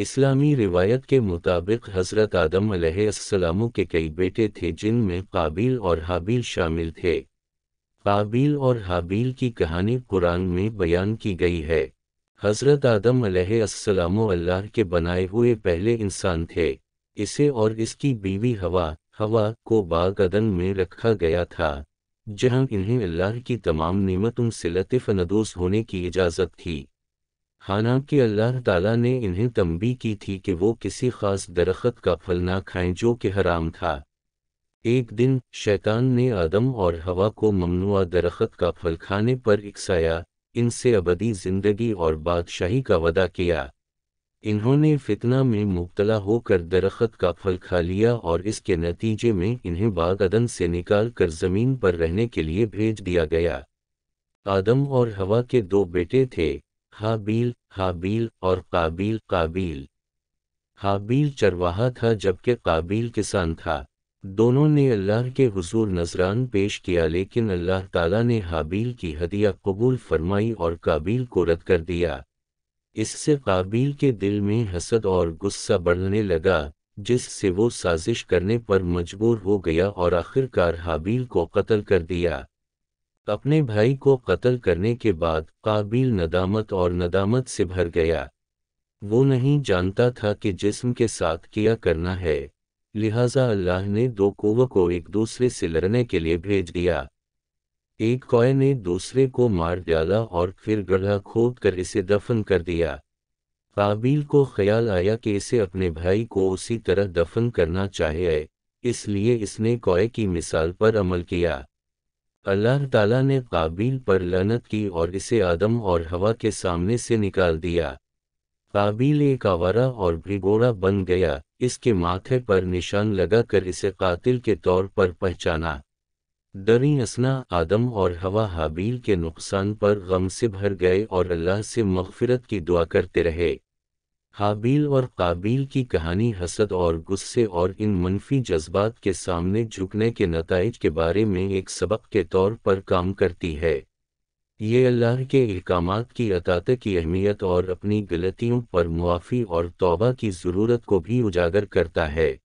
इस्लामी रिवायत के मुताबिक हज़रत आदम अलैहिस्सलामों के कई बेटे थे जिनमें काबिल और हाबिल शामिल थे काबिल और हाबिल की कहानी कुरान में बयान की गई है हज़रत आदम अलैहिस्सलामों अल्लाह के बनाए हुए पहले इंसान थे इसे और इसकी बीवी हवा हवा को बागदन में रखा गया था जहां इन्हें अल्लाह की तमाम नियमतों से लतिफ़ नदोस होने की इजाज़त थी हालांकि अल्लाह ताला ने इन्हें तंबी की थी कि वो किसी खास दरख्त का फल ना खाएं जो कि हराम था एक दिन शैतान ने आदम और हवा को ममनुआ दरख्त का फल खाने पर इकसाया इनसे अबदी जिंदगी और बादशाही का वादा किया इन्होंने फितना में मुबतला होकर दरख्त का फल खा लिया और इसके नतीजे में इन्हें बागदन से निकाल कर ज़मीन पर रहने के लिए भेज दिया गया आदम और हवा के दो बेटे थे हाबील हाबील और काबील काबील हाबील चरवाहा था जबकि काबील किसान था दोनों ने अल्लाह के हुजूर नजरान पेश किया लेकिन अल्लाह ताला ने हाबील की हदिया कबूल फरमाई और काबील को रद्द कर दिया इससे काबील के दिल में हसद और गुस्सा बढ़ने लगा जिससे वो साजिश करने पर मजबूर हो गया और आखिरकार हाबील को कत्ल कर दिया अपने भाई को कत्ल करने के बाद काबिल नदामत और नदामत से भर गया वो नहीं जानता था कि जिस्म के साथ किया करना है लिहाजा अल्लाह ने दो कोव को एक दूसरे से लड़ने के लिए भेज दिया एक कोय ने दूसरे को मार डाला और फिर गढ़ा खोद कर इसे दफन कर दिया काबिल को ख्याल आया कि इसे अपने भाई को उसी तरह दफन करना चाहिए इसलिए इसने कोय की मिसाल पर अमल किया अल्लाह ताला ने काबिल पर लनत की और इसे आदम और हवा के सामने से निकाल दिया काबिल एक आवारा और भिगोड़ा बन गया इसके माथे पर निशान लगाकर इसे कातिल के तौर पर पहचाना दरी असना आदम और हवा हाबील के नुकसान पर गम से भर गए और अल्लाह से मगफिरत की दुआ करते रहे हाबील और काबील की कहानी हसद और गुस्से और इन मनफी जज्बात के सामने झुकने के नतज के बारे में एक सबक के तौर पर काम करती है ये अल्लाह के अहकाम की अतात की अहमियत और अपनी गलतियों पर मुआफ़ी और तोबा की ज़रूरत को भी उजागर करता है